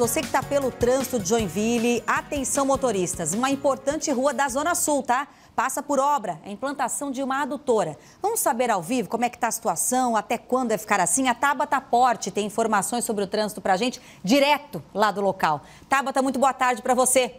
Você que está pelo trânsito de Joinville, atenção motoristas, uma importante rua da Zona Sul, tá? Passa por obra, a é implantação de uma adutora. Vamos saber ao vivo como é que está a situação, até quando vai ficar assim? A Tabata Porte tem informações sobre o trânsito para a gente, direto lá do local. Tabata, muito boa tarde para você.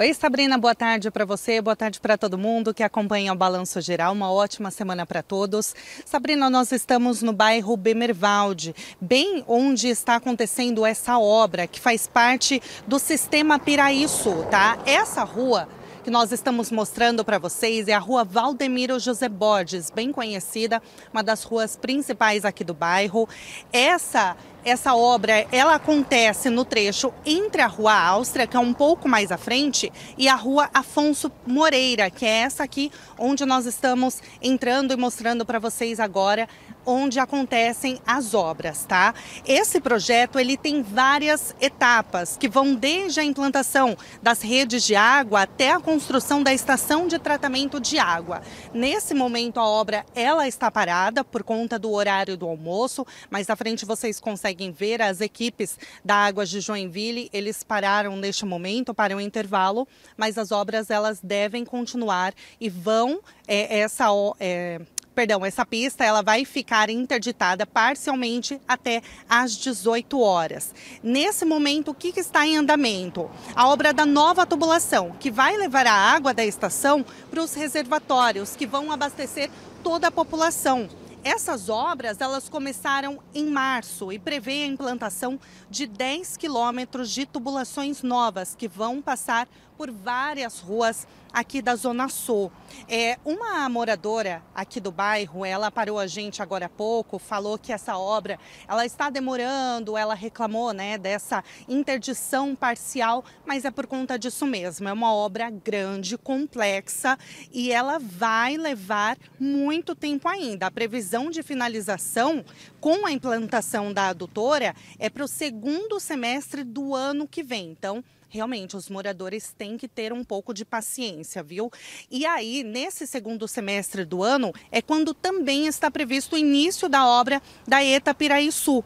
Oi, Sabrina, boa tarde para você, boa tarde para todo mundo que acompanha o Balanço Geral. Uma ótima semana para todos. Sabrina, nós estamos no bairro Bemervalde, bem onde está acontecendo essa obra que faz parte do sistema Piraíço, tá? Essa rua que nós estamos mostrando para vocês é a rua Valdemiro José Borges, bem conhecida, uma das ruas principais aqui do bairro. Essa essa obra ela acontece no trecho entre a Rua Áustria, que é um pouco mais à frente, e a Rua Afonso Moreira, que é essa aqui onde nós estamos entrando e mostrando para vocês agora onde acontecem as obras, tá? Esse projeto ele tem várias etapas que vão desde a implantação das redes de água até a construção da estação de tratamento de água. Nesse momento a obra ela está parada por conta do horário do almoço, mas à frente vocês conseguem conseguem ver, as equipes da Águas de Joinville, eles pararam neste momento para um intervalo, mas as obras elas devem continuar e vão é, essa é, perdão, essa pista ela vai ficar interditada parcialmente até às 18 horas. Nesse momento, o que, que, está em andamento? A obra da nova tubulação, que vai levar a água da estação para os reservatórios que vão abastecer toda a população. Essas obras elas começaram em março e prevê a implantação de 10 quilômetros de tubulações novas que vão passar por várias ruas aqui da Zona Sul. É, uma moradora aqui do bairro, ela parou a gente agora há pouco, falou que essa obra ela está demorando, ela reclamou né, dessa interdição parcial, mas é por conta disso mesmo. É uma obra grande, complexa e ela vai levar muito tempo ainda. A previsão previsão de finalização com a implantação da adutora é para o segundo semestre do ano que vem. Então, realmente os moradores têm que ter um pouco de paciência, viu? E aí, nesse segundo semestre do ano, é quando também está previsto o início da obra da ETA Sul.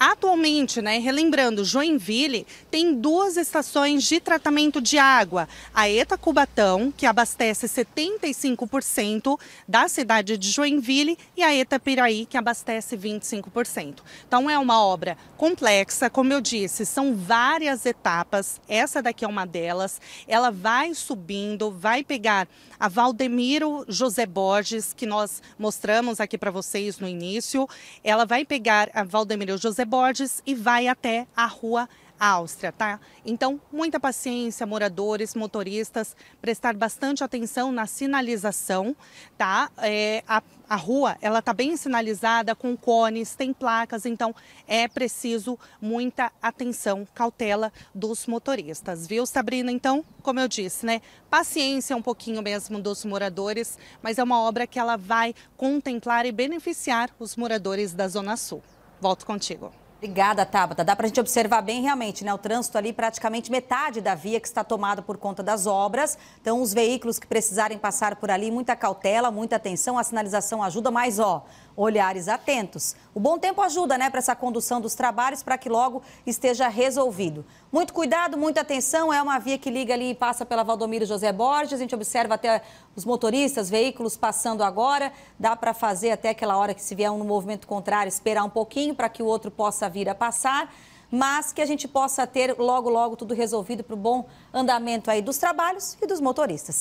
Atualmente, né, relembrando, Joinville tem duas estações de tratamento de água. A ETA Cubatão, que abastece 75% da cidade de Joinville, e a ETA Piraí, que abastece 25%. Então é uma obra complexa, como eu disse, são várias etapas. Essa daqui é uma delas. Ela vai subindo, vai pegar a Valdemiro José Borges, que nós mostramos aqui para vocês no início. Ela vai pegar a Valdemiro José Borges e vai até a Rua Áustria, tá? Então, muita paciência, moradores, motoristas, prestar bastante atenção na sinalização, tá? É, a, a rua, ela tá bem sinalizada com cones, tem placas, então é preciso muita atenção, cautela dos motoristas, viu, Sabrina? Então, como eu disse, né? Paciência um pouquinho mesmo dos moradores, mas é uma obra que ela vai contemplar e beneficiar os moradores da Zona Sul. Volto contigo. Obrigada, Tabata. Dá para a gente observar bem realmente, né? O trânsito ali, praticamente metade da via que está tomada por conta das obras. Então, os veículos que precisarem passar por ali, muita cautela, muita atenção. A sinalização ajuda, mas, ó, olhares atentos. O bom tempo ajuda, né, para essa condução dos trabalhos para que logo esteja resolvido. Muito cuidado, muita atenção. É uma via que liga ali e passa pela Valdomiro José Borges. A gente observa até os motoristas, veículos passando agora. Dá para fazer até aquela hora que se vier um no movimento contrário, esperar um pouquinho para que o outro possa vir a passar mas que a gente possa ter logo, logo tudo resolvido para o bom andamento aí dos trabalhos e dos motoristas.